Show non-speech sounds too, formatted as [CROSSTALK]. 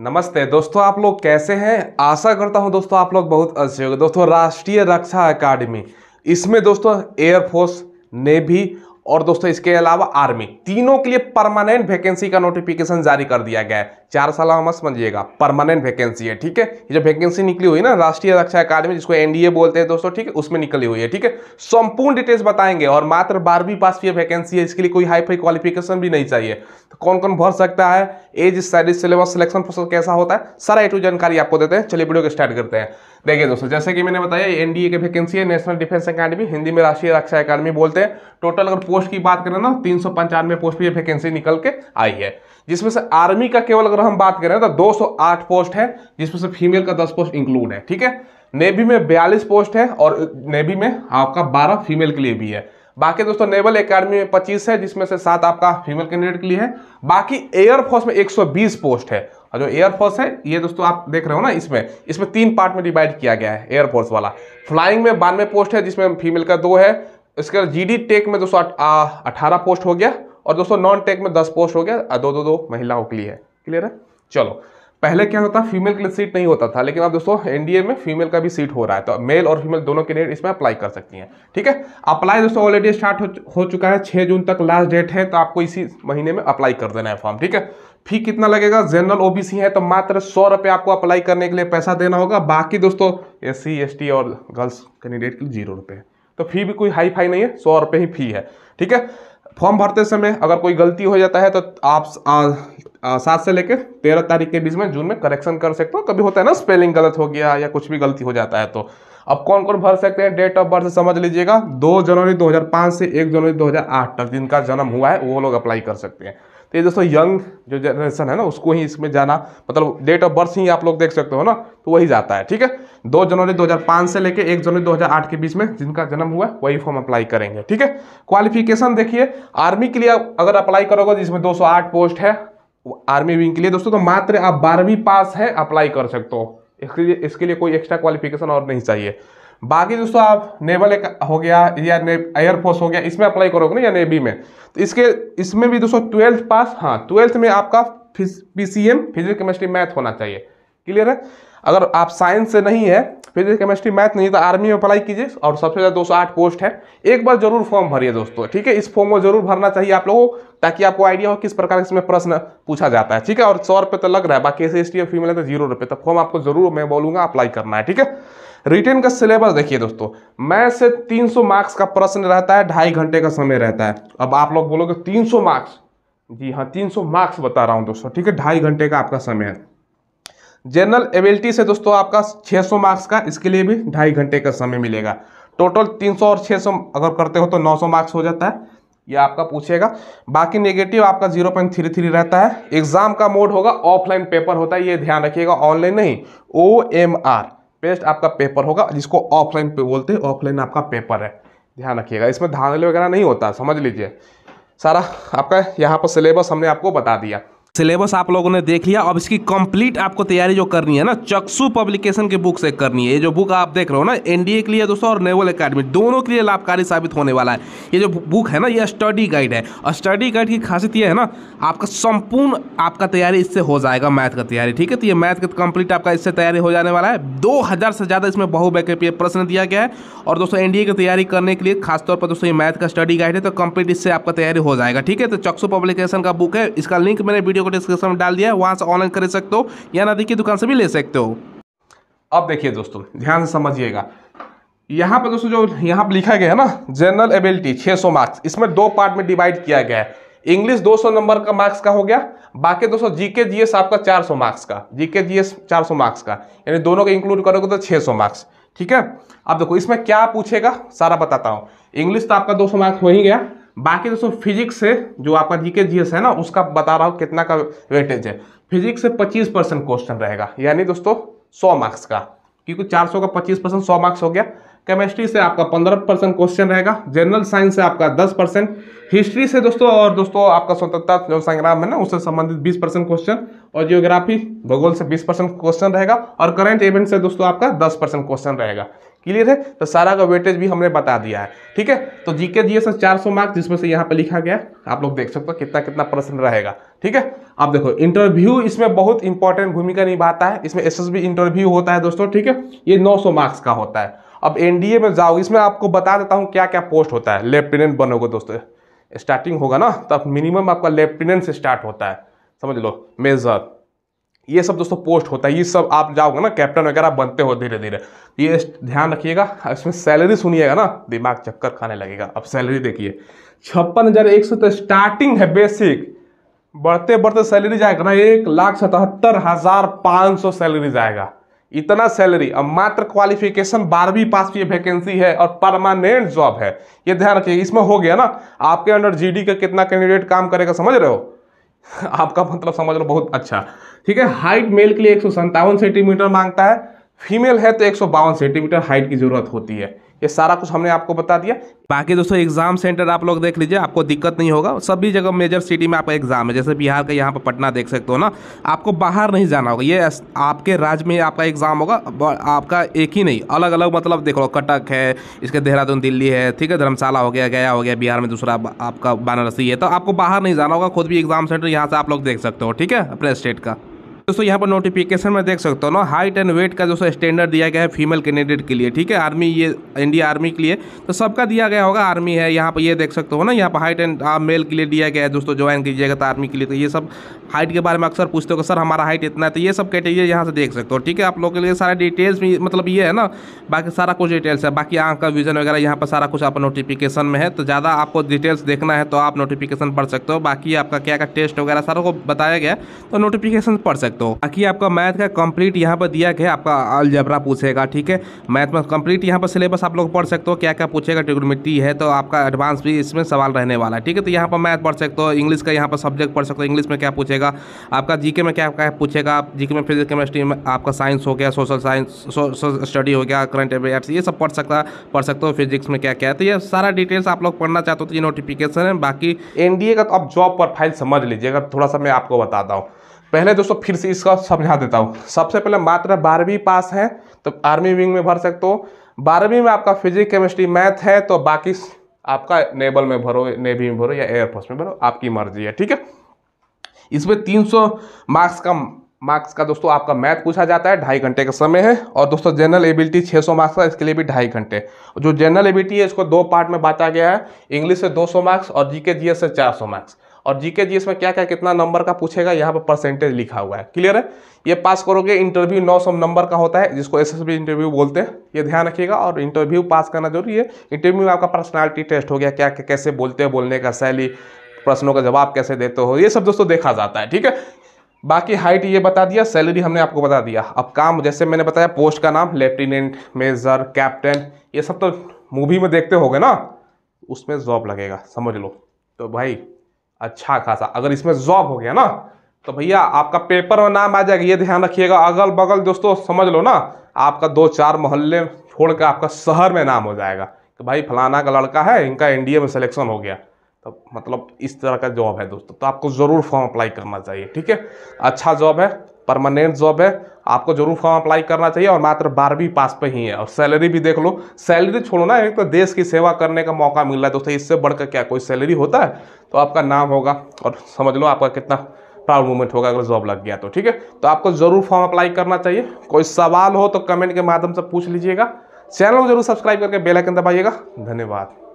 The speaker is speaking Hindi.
नमस्ते दोस्तों आप लोग कैसे हैं आशा करता हूं दोस्तों आप लोग बहुत अच्छे होंगे दोस्तों राष्ट्रीय रक्षा अकादमी इसमें दोस्तों एयरफोर्स नेवी और दोस्तों इसके अलावा आर्मी तीनों के लिए परमानेंट वैकेंसी का नोटिफिकेशन जारी कर दिया गया है चार साल में मत समझिएगा परमानेंट वैकेंसी है ठीक है ये जो वैकेंसी निकली हुई ना राष्ट्रीय रक्षा अकादमी जिसको एनडीए बोलते हैं दोस्तों ठीक है उसमें निकली हुई है ठीक है संपूर्ण डिटेल्स बताएंगे और मात्र बारहवीं पास की वैकेंसी है इसके लिए कोई हाई फाई क्वालिफिकेशन भी नहीं चाहिए तो कौन कौन भर सकता है age study syllabus selection process कैसा होता है सारा एटू टू तो जानकारी आपको देते हैं चलिए वीडियो को स्टार्ट करते हैं देखिए दोस्तों जैसे कि मैंने बताया एनडीए की वैकेंसी है नेशनल डिफेंस अकेडमी हिंदी में राष्ट्रीय रक्षा अकादमी बोलते हैं टोटल अगर पोस्ट की बात करें ना तीन पोस्ट पर वैकेंसी निकल के आई है जिसमें से आर्मी का केवल अगर हम बात करें तो 208 पोस्ट है जिसमें से फीमेल का 10 पोस्ट इंक्लूड है ठीक है नेवी में 42 पोस्ट है और नेवी में आपका 12 फीमेल के लिए भी है बाकी दोस्तों नेवल एकेडमी में 25 है जिसमें से सात आपका फीमेल कैंडिडेट के लिए है बाकी एयरफोर्स में 120 पोस्ट है और जो एयरफोर्स है ये दोस्तों आप देख रहे हो ना इसमें इसमें तीन पार्ट में डिवाइड किया गया है एयरफोर्स वाला फ्लाइंग में बानवे पोस्ट है जिसमें फीमेल का दो है इसके बाद जी टेक में दोस्तों अठारह पोस्ट हो गया और दोस्तों नॉन टेक में दस पोस्ट हो गया दो दो दो महिलाओं के लिए है क्लियर है चलो पहले क्या होता था फीमेल के लिए सीट नहीं होता था लेकिन अब दोस्तों एनडीए में फीमेल का भी सीट हो रहा है तो मेल और फीमेल दोनों लिए इसमें अप्लाई कर सकती हैं ठीक है अप्लाई दोस्तों ऑलरेडी स्टार्ट हो, चुका है छह जून तक लास्ट डेट है तो आपको इसी महीने में अप्लाई कर देना है फॉर्म ठीक है फी कितना लगेगा जनरल ओबीसी है तो मात्र सौ रुपए आपको अप्लाई करने के लिए पैसा देना होगा बाकी दोस्तों एस सी और गर्ल्स कैंडिडेट के लिए जीरो रुपए तो फी भी कोई हाई फाई नहीं है सौ रुपए ही फी है ठीक है फॉर्म भरते समय अगर कोई गलती हो जाता है तो आप सात से लेकर तेरह तारीख के बीच में जून में करेक्शन कर सकते हो कभी होता है ना स्पेलिंग गलत हो गया या कुछ भी गलती हो जाता है तो अब कौन कौन भर सकते हैं डेट ऑफ बर्थ समझ लीजिएगा दो जनवरी 2005 से एक जनवरी 2008 तक जिनका जन्म हुआ है वो लोग अप्लाई कर सकते हैं तो ये दोस्तों यंग जो जनरेशन है ना उसको ही इसमें जाना मतलब डेट ऑफ बर्थ ही आप लोग देख सकते हो ना तो वही जाता है ठीक है दो जनवरी 2005 से लेकर एक जनवरी 2008 के बीच में जिनका जन्म हुआ है वही फॉर्म अप्लाई करेंगे ठीक है क्वालिफिकेशन देखिए आर्मी के लिए अगर अप्लाई करोगे जिसमें 208 पोस्ट है आर्मी विंग के लिए दोस्तों तो मात्र आप बारहवीं पास है अप्लाई कर सकते हो इसके लिए इसके लिए कोई एक्स्ट्रा क्वालिफिकेशन और नहीं चाहिए बाकी दोस्तों आप नेवल एक हो गया या एयरफोर्स हो गया इसमें अप्लाई करोगे ना या नेवी में तो इसके इसमें भी दोस्तों ट्वेल्थ पास हाँ ट्वेल्थ में आपका फिज P C M physics chemistry math होना चाहिए क्लियर है अगर आप साइंस से नहीं है फिजिक्स केमिस्ट्री मैथ नहीं तो आर्मी में अप्लाई कीजिए और सबसे ज़्यादा 208 पोस्ट है एक बार जरूर फॉर्म भरिए दोस्तों ठीक है इस फॉर्म को जरूर भरना चाहिए आप लोगों को ताकि आपको आइडिया हो किस प्रकार इसमें प्रश्न पूछा जाता है ठीक है और सौ रुपये तो लग रहा है बाकी एस और फीमेल है तो जीरो रुपये तो फॉर्म आपको जरूर मैं बोलूँगा अप्लाई करना है ठीक है रिटेन का सिलेबस देखिए दोस्तों मैथ से 300 मार्क्स का प्रश्न रहता है ढाई घंटे का समय रहता है अब आप लोग बोलोगे 300 मार्क्स जी हाँ 300 मार्क्स बता रहा हूँ दोस्तों ठीक है ढाई घंटे का आपका समय है जनरल एबिलिटी से दोस्तों आपका 600 मार्क्स का इसके लिए भी ढाई घंटे का समय मिलेगा टोटल 300 और 600 अगर करते हो तो 900 मार्क्स हो जाता है ये आपका पूछेगा बाकी नेगेटिव आपका 0.33 रहता है एग्जाम का मोड होगा ऑफलाइन पेपर होता है ये ध्यान रखिएगा ऑनलाइन नहीं ओ एम आर पेस्ट आपका पेपर होगा जिसको ऑफलाइन पे बोलते हैं ऑफलाइन आपका पेपर है ध्यान रखिएगा इसमें धांधली वगैरह नहीं होता समझ लीजिए सारा आपका यहाँ पर सिलेबस हमने आपको बता दिया सिलेबस आप लोगों ने देख लिया अब इसकी कंप्लीट आपको तैयारी जो करनी है ना चक्सु पब्लिकेशन की बुक से करनी है ये जो बुक आप देख रहे हो ना एनडीए के लिए दोस्तों और नेवल अकेडमी दोनों के लिए लाभकारी साबित होने वाला है ये जो बुक है ना ये स्टडी गाइड है और स्टडी गाइड की खासियत ये है ना आपका संपूर्ण आपका तैयारी इससे हो जाएगा मैथ का तैयारी ठीक है तो ये मैथ का कंप्लीट आपका इससे तैयारी हो जाने वाला है दो हज़ार से ज़्यादा इसमें बहुवैकल्पीय प्रश्न दिया गया है और दोस्तों एनडीए की तैयारी करने के लिए खासतौर पर दोस्तों ये मैथ का स्टडी गाइड है तो कंप्लीट इससे आपका तैयारी हो जाएगा ठीक है तो चक्सु पब्लिकेशन का बुक है इसका लिंक मैंने वीडियो को डिस्क्रिप्शन में डाल दिया है वहाँ से ऑनलाइन खरीद सकते हो या नदी की दुकान से भी ले सकते हो अब देखिए दोस्तों ध्यान से समझिएगा यहाँ पर दोस्तों जो यहाँ पर लिखा गया है ना जनरल एबिलिटी 600 मार्क्स इसमें दो पार्ट में डिवाइड किया गया है इंग्लिश 200 नंबर का मार्क्स का हो गया बाकी दोस्तों जीके जीएस आपका 400 मार्क्स का जीके जीएस 400 मार्क्स का यानी दोनों को इंक्लूड करोगे तो 600 मार्क्स ठीक है अब देखो इसमें क्या पूछेगा सारा बताता हूँ इंग्लिश तो आपका 200 मार्क्स हो ही गया बाकी दोस्तों फिजिक्स से जो आपका जीके जीएस है ना उसका बता रहा हूँ कितना का वेटेज है फिजिक्स से 25 परसेंट क्वेश्चन रहेगा यानी दोस्तों 100 मार्क्स का क्योंकि 400 का 25 परसेंट सौ मार्क्स हो गया केमिस्ट्री से आपका 15 परसेंट क्वेश्चन रहेगा जनरल साइंस से आपका 10 परसेंट हिस्ट्री से दोस्तों और दोस्तों आपका स्वतंत्रता जो संग्राम है ना उससे संबंधित 20 परसेंट क्वेश्चन और जियोग्राफी भूगोल से 20 परसेंट क्वेश्चन रहेगा और करंट इवेंट से दोस्तों आपका 10 परसेंट क्वेश्चन रहेगा क्लियर है तो सारा का वेटेज भी हमने बता दिया है ठीक है तो जीके जी जीएसएस 400 मार्क्स जिसमें से यहाँ पे लिखा गया आप लोग देख सकते हो कितना कितना परसेंट रहेगा ठीक है आप देखो इंटरव्यू इसमें बहुत इंपॉर्टेंट भूमिका निभाता है इसमें एसएसबी इंटरव्यू होता है दोस्तों ठीक है ये 900 मार्क्स का होता है अब एनडीए में जाओ इसमें आपको बता देता हूँ क्या क्या पोस्ट होता है लेफ्टिनेंट बनोगे दोस्तों स्टार्टिंग होगा ना तब मिनिमम आपका लेफ्टिनेंट से स्टार्ट होता है समझ लो मेजर ये सब दोस्तों पोस्ट होता है ये सब आप जाओगे ना कैप्टन वगैरह बनते हो धीरे धीरे तो ये ध्यान रखिएगा इसमें सैलरी सुनिएगा ना दिमाग चक्कर खाने लगेगा अब सैलरी देखिए छप्पन हज़ार एक सौ तो स्टार्टिंग है बेसिक बढ़ते बढ़ते सैलरी जाएगा ना एक लाख सतहत्तर हज़ार पाँच सौ सैलरी जाएगा इतना सैलरी अब मात्र क्वालिफिकेशन बारहवीं पास की वैकेंसी है और परमानेंट जॉब है ये ध्यान रखिए इसमें हो गया ना आपके अंडर जीडी का कितना कैंडिडेट काम करेगा समझ रहे हो [LAUGHS] आपका मतलब समझ लो बहुत अच्छा ठीक है हाइट मेल के लिए एक सौ सेंटीमीटर मांगता है फीमेल है तो एक सेंटीमीटर हाइट की ज़रूरत होती है ये सारा कुछ हमने आपको बता दिया बाकी दोस्तों एग्जाम सेंटर आप लोग देख लीजिए आपको दिक्कत नहीं होगा सभी जगह मेजर सिटी में आपका एग्जाम है जैसे बिहार का यहाँ पर पटना देख सकते हो ना आपको बाहर नहीं जाना होगा ये आपके राज्य में आपका एग्जाम होगा आपका एक ही नहीं अलग अलग मतलब देख लो कटक है इसके देहरादून दिल्ली है ठीक है धर्मशाला हो गया गया हो गया बिहार में दूसरा आपका बनारसी है तो आपको बाहर नहीं जाना होगा खुद भी एग्जाम सेंटर यहाँ से आप लोग देख सकते हो ठीक है अपने स्टेट का दोस्तों यहाँ पर नोटिफिकेशन में देख सकते हो ना हाइट एंड वेट का जो स्टैंडर्ड दिया गया है फीमेल कैंडिडेट के लिए ठीक है आर्मी ये इंडिया आर्मी के लिए तो सबका दिया गया होगा आर्मी है यहाँ पर ये देख सकते हो ना यहाँ पर हाइट एंड मेल के लिए दिया गया है दोस्तों ज्वाइन कीजिएगा तो आर्मी के लिए तो ये सब हाइट के बारे में अक्सर पूछते हो सर हमारा हाइट इतना है तो ये सब कैटेगरी यहाँ से देख सकते हो ठीक है आप लोग के लिए सारे डिटेल्स भी मतलब ये है ना बाकी सारा कुछ डिटेल्स है बाकी आँख का विजन वगैरह यहाँ पर सारा कुछ आप नोटिफिकेशन में है तो ज़्यादा आपको डिटेल्स देखना है तो आप नोटिफिकेशन पढ़ सकते हो बाकी आपका क्या क्या टेस्ट वगैरह सारा को बताया गया तो नोटिफिकेशन पढ़ सकते सकते हो बाकी आपका मैथ का कंप्लीट यहाँ पर दिया गया आपका अलजबरा पूछेगा ठीक है मैथ में कंप्लीट यहाँ पर सिलेबस आप लोग पढ़ सकते हो क्या क्या पूछेगा ट्रिग्नोमेट्री है तो आपका एडवांस भी इसमें सवाल रहने वाला है ठीक है तो यहाँ पर मैथ पढ़ सकते हो इंग्लिश का यहाँ पर सब्जेक्ट पढ़ सकते हो इंग्लिश में क्या पूछेगा आपका जीके में क्या क्या पूछेगा आप जीके में फिजिक्स केमिस्ट्री में आपका साइंस हो गया सोशल साइंस सोशल स्टडी हो गया करंट अफेयर्स ये सब पढ़ सकता पढ़ सकते हो फिजिक्स में क्या क्या है तो ये सारा डिटेल्स आप लोग पढ़ना चाहते हो तो ये नोटिफिकेशन है बाकी एनडीए का तो आप जॉब प्रोफाइल समझ लीजिएगा थोड़ा सा मैं आपको बताता हूँ पहले दोस्तों फिर से इसका समझा देता हूँ सबसे पहले मात्र बारहवीं पास है तो आर्मी विंग में भर सकते हो बारहवीं में आपका फिजिक्स केमिस्ट्री मैथ है तो बाकी आपका नेवल में भरो नेवी में भरो या एयरफोर्स में भरो आपकी मर्जी है ठीक है इसमें तीन मार्क्स का मार्क्स का दोस्तों आपका मैथ पूछा जाता है ढाई घंटे का समय है और दोस्तों जनरल एबिलिटी 600 मार्क्स का इसके लिए भी ढाई घंटे जो जनरल एबिलिटी है इसको दो पार्ट में बांटा गया है इंग्लिश से 200 मार्क्स और जीके जीएस से 400 मार्क्स और जीके जी इसमें क्या क्या कितना नंबर का पूछेगा यहाँ पर परसेंटेज लिखा हुआ है क्लियर है ये पास करोगे इंटरव्यू नौ सौ नंबर का होता है जिसको एस इंटरव्यू बोलते हैं ये ध्यान रखिएगा और इंटरव्यू पास करना जरूरी है इंटरव्यू में आपका पर्सनैलिटी टेस्ट हो गया क्या कैसे बोलते हो बोलने का शैली प्रश्नों का जवाब कैसे देते हो ये सब दोस्तों देखा जाता है ठीक है बाकी हाइट ये बता दिया सैलरी हमने आपको बता दिया अब काम जैसे मैंने बताया पोस्ट का नाम लेफ्टिनेंट मेजर कैप्टन ये सब तो मूवी में देखते हो ना उसमें जॉब लगेगा समझ लो तो भाई अच्छा खासा अगर इसमें जॉब हो गया ना तो भैया आपका पेपर में नाम आ जाएगा ये ध्यान रखिएगा अगल बगल दोस्तों समझ लो ना आपका दो चार मोहल्ले छोड़ कर आपका शहर में नाम हो जाएगा कि भाई फलाना का लड़का है इनका एनडीए में सिलेक्शन हो गया तो मतलब इस तरह का जॉब है दोस्तों तो आपको ज़रूर फॉर्म अप्लाई करना चाहिए ठीक है अच्छा जॉब है परमानेंट जॉब है आपको जरूर फॉर्म अप्लाई करना चाहिए और मात्र बारहवीं पास पे ही है और सैलरी भी देख लो सैलरी छोड़ो ना एक तो देश की सेवा करने का मौका मिल रहा है दोस्तों इससे बढ़कर क्या कोई सैलरी होता है तो आपका नाम होगा और समझ लो आपका कितना प्राउड मूवमेंट होगा अगर जॉब लग गया तो ठीक है तो आपको जरूर फॉर्म अप्लाई करना चाहिए कोई सवाल हो तो कमेंट के माध्यम से पूछ लीजिएगा चैनल को जरूर सब्सक्राइब करके बेल आइकन दबाइएगा धन्यवाद